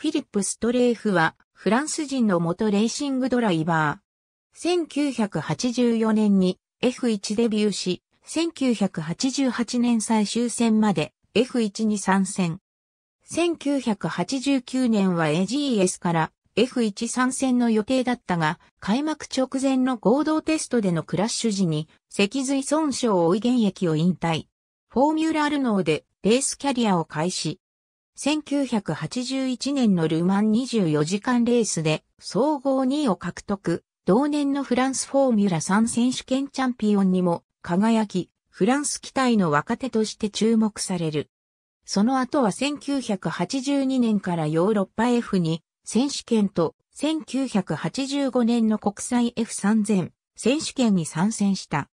フィリップ・ストレーフは、フランス人の元レーシングドライバー。1984年に F1 デビューし、1988年最終戦まで F1 に参戦。1989年は AGS から F1 参戦の予定だったが、開幕直前の合同テストでのクラッシュ時に、脊髄損傷を負い現役を引退。フォーミュラルノーでレースキャリアを開始。1981年のルマン24時間レースで総合2位を獲得、同年のフランスフォーミュラ3選手権チャンピオンにも輝き、フランス期待の若手として注目される。その後は1982年からヨーロッパ F に選手権と1985年の国際 F3000 選手権に参戦した。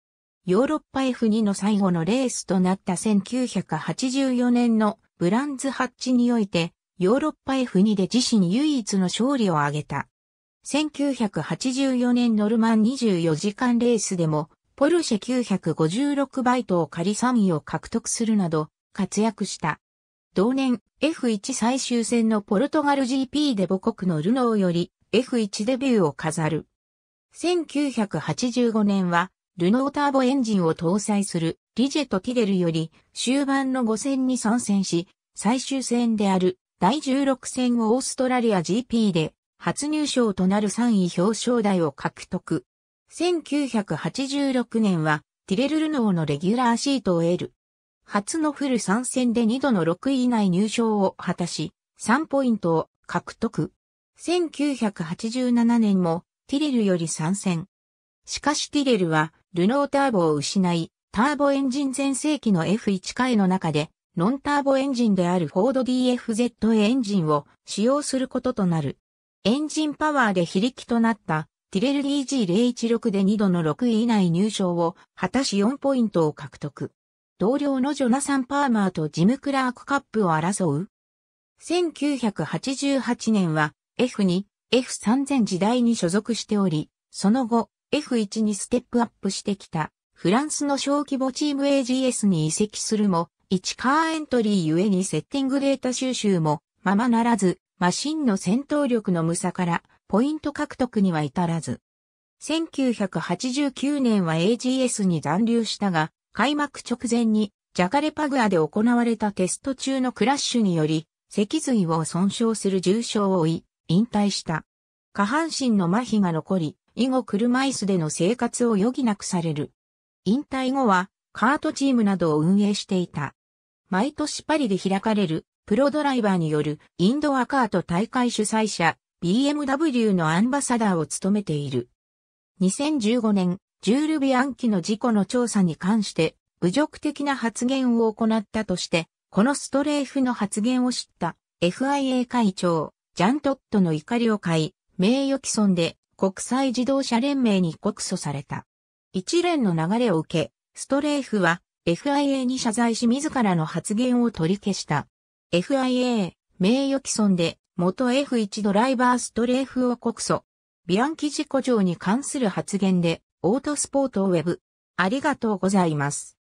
ヨーロッパ F2 の最後のレースとなった1984年のブランズハッチにおいて、ヨーロッパ F2 で自身唯一の勝利を挙げた。1984年ノルマン24時間レースでも、ポルシェ956バイトを仮3位を獲得するなど、活躍した。同年、F1 最終戦のポルトガル GP で母国のルノーより、F1 デビューを飾る。1985年は、ルノーターボエンジンを搭載するリジェットティレルより終盤の5戦に参戦し、最終戦である第16戦をオーストラリア GP で初入賞となる3位表彰台を獲得。1986年はティレル・ルノーのレギュラーシートを得る。初のフル参戦で2度の6位以内入賞を果たし、3ポイントを獲得。1987年もティレルより参戦。しかしティレルはルノーターボを失い、ターボエンジン全盛期の F1 回の中でノンターボエンジンであるフォード DFZA エンジンを使用することとなる。エンジンパワーで非力となったティレル DG016 で2度の6位以内入賞を果たし4ポイントを獲得。同僚のジョナサン・パーマーとジム・クラークカップを争う ?1988 年は F2、F3000 時代に所属しており、その後 F1 にステップアップしてきたフランスの小規模チーム AGS に移籍するも、1カーエントリーゆえにセッティングデータ収集もままならず、マシンの戦闘力の無差からポイント獲得には至らず。1989年は AGS に残留したが、開幕直前にジャカレパグアで行われたテスト中のクラッシュにより、脊髄を損傷する重傷を負い、引退した。下半身の麻痺が残り、以後車椅子での生活を余儀なくされる。引退後は、カートチームなどを運営していた。毎年パリで開かれるプロドライバーによるインドアカート大会主催者 BMW のアンバサダーを務めている。2015年、ジュール・ビアンキの事故の調査に関して侮辱的な発言を行ったとして、このストレーフの発言を知った FIA 会長、ジャントットの怒りを買い、名誉毀損で国際自動車連盟に告訴された。一連の流れを受け、ストレーフは FIA に謝罪し自らの発言を取り消した。FIA、名誉毀損で、元 F1 ドライバーストレーフを告訴。ビアンキ事故上に関する発言で、オートスポートウェブ。ありがとうございます。